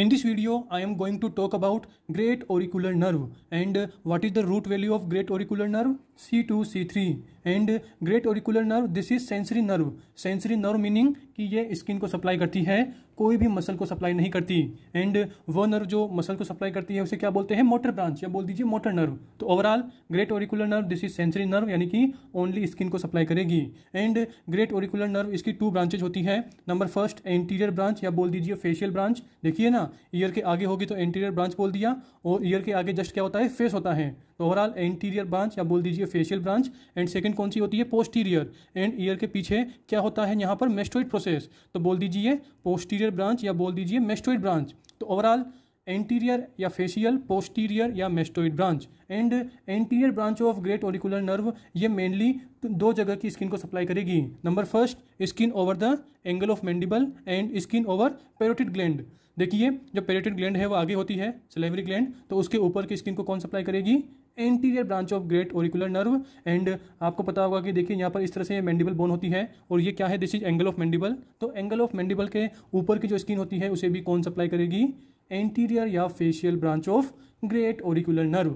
in this video I am going to talk about great auricular nerve and nerve is the root value of great auricular nerve C two C three and great auricular nerve this is sensory nerve sensory nerve meaning कि ये skin को supply करती है कोई भी muscle को supply नहीं करती एंड वो नर्व जो मसल को सप्लाई करती है उसे क्या बोलते हैं मोटर ब्रांच या बोल दीजिए मोटर नर्व तो overall great auricular nerve this is sensory nerve यानी कि ओनली स्किन को सप्लाई करेगी एंड ग्रेट ओरिकुलर नर्व इसकी टू ब्रांचेज होती है नंबर फर्स्ट एंटीरियर ब्रांच या बोल दीजिए फेशियल ब्रांच देखिए ना ना ईयर के आगे होगी तो एंटीरियर ब्रांच बोल दिया और ईयर के आगे जस्ट क्या होता है फेस होता है तो ओवरऑल एंटीरियर ब्रांच या बोल दीजिए फेशियल ब्रांच एंड सेकंड कौन सी होती है पोस्टीरियर एंड ईयर के पीछे क्या होता है यहाँ पर मेस्टोइड प्रोसेस तो बोल दीजिए पोस्टीरियर ब्रांच या बोल दीजिए मेस्टोइड ब्रांच तो ओवरऑल एंटीरियर या फेशियल पोस्टीरियर या mastoid branch and anterior branch of great auricular nerve ये मेनली दो जगह की स्किन को सप्लाई करेगी number first skin over the angle of mandible and skin over parotid gland देखिए जो पेरोटिड ग्लैंड है वो आगे होती है सिलेवरी ग्लैंड तो उसके ऊपर की स्किन को कौन सप्लाई करेगी anterior branch of great auricular nerve and आपको पता होगा कि देखिए यहाँ पर इस तरह से मैंडिबल बोन होती है और ये क्या है this is angle of mandible तो एंगल ऑफ मैंडिबल के ऊपर की जो स्किन होती है उसे भी कौन सप्लाई करेगी एंटीरियर या facial branch of great auricular nerve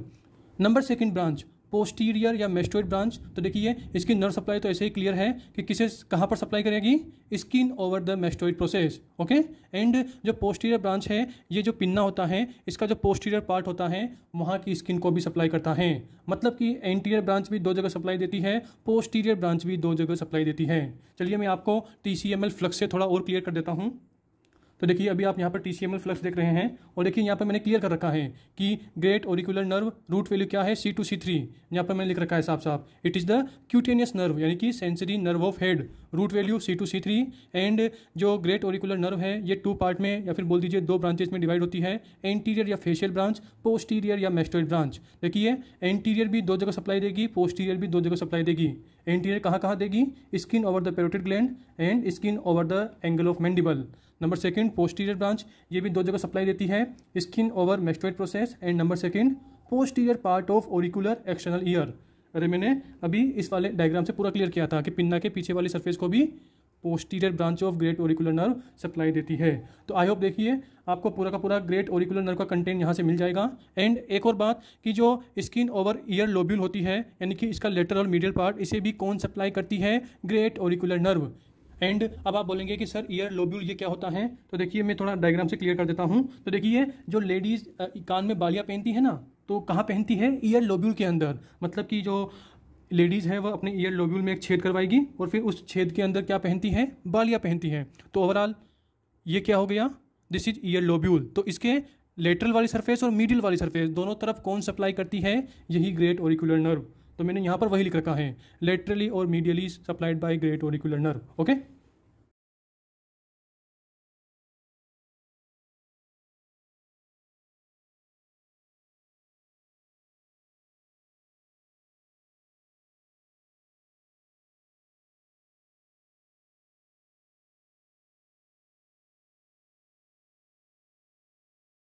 number second branch posterior या मेस्टोइड ब्रांच तो देखिए इसकी नर्व सप्लाई तो ऐसे ही क्लियर है कि किसे कहाँ पर सप्लाई करेगी skin over the mastoid process okay and जो पोस्टीरियर ब्रांच है ये जो पिन्ना होता है इसका जो पोस्टीरियर पार्ट होता है वहाँ की स्किन को भी सप्लाई करता है मतलब कि एंटीरियर ब्रांच भी दो जगह सप्लाई देती है पोस्टीरियर ब्रांच भी दो जगह सप्लाई देती है चलिए मैं आपको T C M L flux से थोड़ा और क्लियर कर देता हूँ तो देखिए अभी आप यहाँ पर टी फ्लक्स देख रहे हैं और देखिए यहाँ पर मैंने क्लियर कर रखा है कि great auricular nerve root value क्या है सी टू सी थ्री यहाँ पर मैंने लिख रखा है साफ साफ it is the cutaneous nerve यानी कि sensory nerve of head root value C two C three and जो ग्रेट ओरिकुलर नर्व है ये टू पार्ट में या फिर बोल दीजिए दो ब्रांचेज में डिवाइड होती है एंटीरियर या फेशियल ब्रांच पोस्टीरियर या मेस्टोइड ब्रांच देखिए एंटीरियर भी दो जगह सप्लाई देगी पोस्टीरियर भी दो जगह सप्लाई देगी एंटीरियर कहाँ कहाँ देगी skin over the parotid gland and skin over the angle of mandible number second second posterior branch ये भी दो जगह सप्लाई देती है skin over mastoid process and number second posterior part of auricular external ear अरे मैंने अभी इस वाले डायग्राम से पूरा क्लियर किया था कि पिन्ना के पीछे वाली सरफेस को भी posterior branch of great auricular nerve supply देती है तो आई होप देखिए आपको पूरा का पूरा ग्रेट ओरिकुलर नर्व का कंटेंट यहाँ से मिल जाएगा एंड एक और बात कि जो स्किन ओवर ईयर लोब्यूल होती है यानी कि इसका लेटर और मीडियल पार्ट इसे भी कौन सप्लाई करती है ग्रेट ओरिकुलर नर्व एंड अब आप बोलेंगे कि सर ईयर लोब्यूल ये क्या होता है तो देखिए मैं थोड़ा डायग्राम से क्लियर कर देता हूँ तो देखिए जो लेडीज कान में बालियाँ पहनती है ना तो कहाँ पहनती है ईयर लोब्यूल के अंदर मतलब कि जो लेडीज़ है वह अपने ईयर लोब्यूल में एक छेद करवाएगी और फिर उस छेद के अंदर क्या पहनती है बालियाँ पहनती है तो ओवरऑल ये क्या हो गया दिस इज ईयर लोब्यूल तो इसके लेटरल वाली सरफेस और मिडिल वाली सरफेस दोनों तरफ कौन सप्लाई करती है यही ग्रेट ऑरिकुलर नर्व तो मैंने यहाँ पर वही लिख रखा है लेटरली और medially supplied by great auricular nerve okay